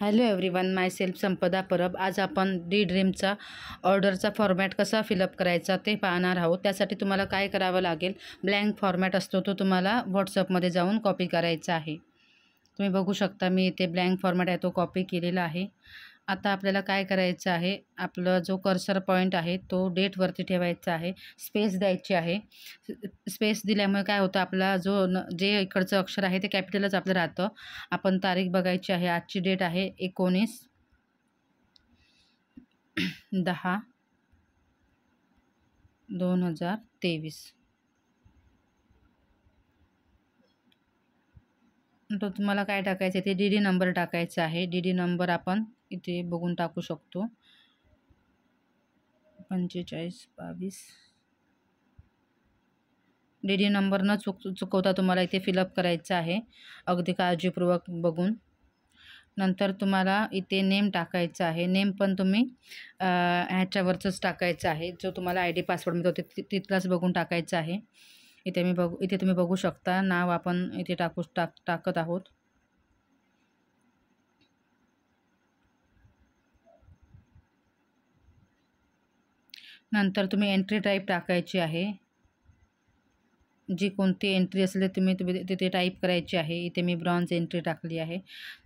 hello one myself Sampada Parab आज आपण D ड्रीमचा ऑर्डरचा फॉर्मॅट कसा फिलअप करायचा ते पाहणार आहोत त्यासाठी तुम्हाला काय करावं लागेल ब्लँक फॉर्मॅट असतो तो तुम्हाला व्हॉट्सअपमध्ये जाऊन कॉपी करायचा आहे तुम्ही बघू शकता मी इथे ब्लँक फॉर्मॅट आहे तो कॉपी केलेला आहे आता आपल्याला काय करायचं आहे आपला जो कर्सर पॉईंट आहे तो डेटवरती ठेवायचा आहे स्पेस द्यायची आहे स्पेस दिल्यामुळे काय होतं आपला जो न जे इकडचं अक्षर आहे ते कॅपिटलच आपलं राहतं आपण तारीख बघायची आहे आजची डेट आहे एकोणीस दहा दोन हजार तेवीस तो तुम्हाला काय टाकायचं आहे ते डी डी नंबर टाकायचा आहे डी डी नंबर आपण इथे बघून टाकू शकतो पंचेचाळीस बावीस डी डी नंबर न चुक चुकवता तुम्हाला इथे फिलअप करायचं आहे अगदी काळजीपूर्वक बघून नंतर तुम्हाला इथे नेम टाकायचं आहे नेम पण तुम्ही ह्याच्यावरचंच टाकायचं आहे जो तुम्हाला आय डी पासवर्ड मिळतो ते तिथलाच बघून टाकायचं आहे इथे मी बघू इथे तुम्ही बघू शकता नाव आपण इथे टाकू टाक टाकत आहोत नंतर तुम्ही एंट्री टाईप टाकायची आहे जी कोणती एंट्री असेल तुम्ही तुम्ही तिथे टाईप करायची आहे इथे मी ब्रॉन्झ एंट्री टाकली आहे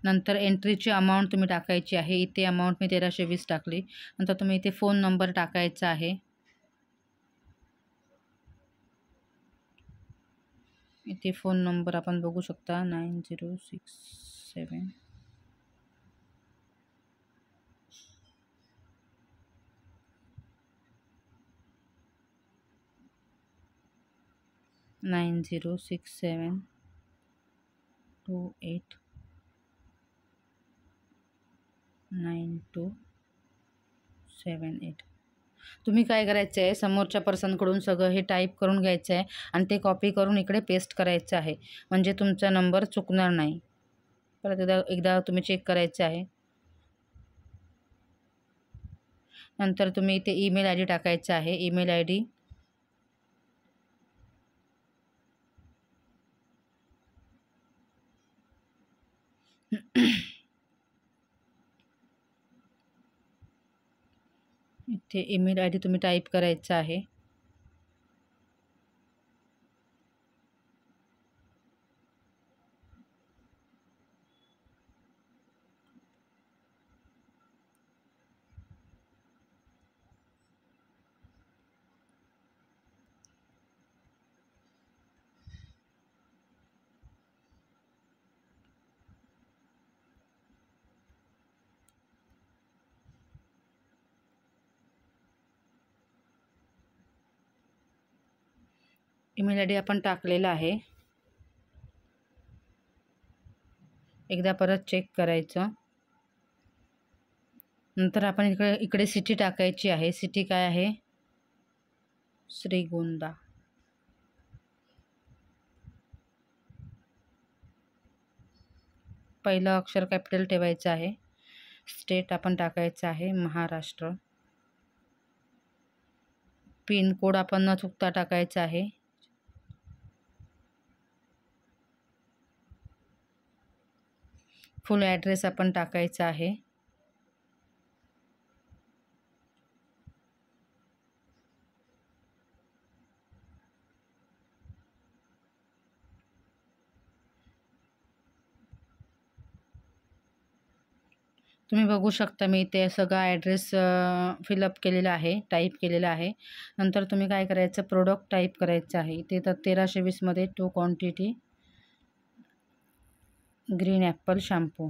नंतर एंट्रीची अमाऊंट तुम्ही टाकायची आहे इथे अमाऊंट मी तेराशे वीस टाकली नंतर तुम्ही इथे फोन नंबर टाकायचा आहे इथे फोन नंबर आपण बघू शकता nine zero six seven nine zero six seven two eight nine two seven eight तुम्ही काय करायचं आहे समोरच्या पर्सनकडून सगळं हे टाईप करून घ्यायचं आहे आणि ते कॉपी करून इकडे पेस्ट करायचं आहे म्हणजे तुमचा नंबर चुकणार नाही परत एकदा एकदा तुम्ही चेक करायचं आहे नंतर तुम्ही इथे ईमेल आय डी टाकायचं आहे ईमेल आय डी इथे ईमेल आय डी तुम्ही टाईप करायचा आहे ईमेल आय आपण टाकलेला आहे एकदा परत चेक करायचं नंतर आपण इकडे इकडे सिटी टाकायची आहे सिटी काय आहे श्रीगोंदा पहिलं अक्षर कॅपिटल ठेवायचं आहे स्टेट आपण टाकायचं आहे महाराष्ट्र पिनकोड आपण न चुकता टाकायचा आहे फुल ॲड्रेस आपण टाकायचा आहे तुम्ही बघू शकता मी इथे सगळा ॲड्रेस फिलअप केलेला आहे टाईप केलेला आहे नंतर तुम्ही काय करायचं प्रोडक्ट टाईप करायचं आहे इथे तर तेराशे वीसमध्ये two quantity green apple shampoo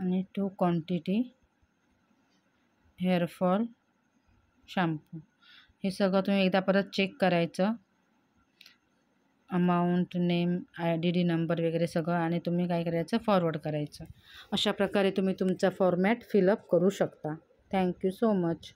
आणि टू क्वांटिटी हेअरफॉल शॅम्पू हे सगळं तुम्ही एकदा परत चेक करायचं amount name I D D number वगैरे सगळं आणि तुम्ही काय करायचं फॉरवर्ड करायचं अशा प्रकारे तुम्ही तुमचा फॉर्मॅट फिलअप करू शकता थँक्यू सो मच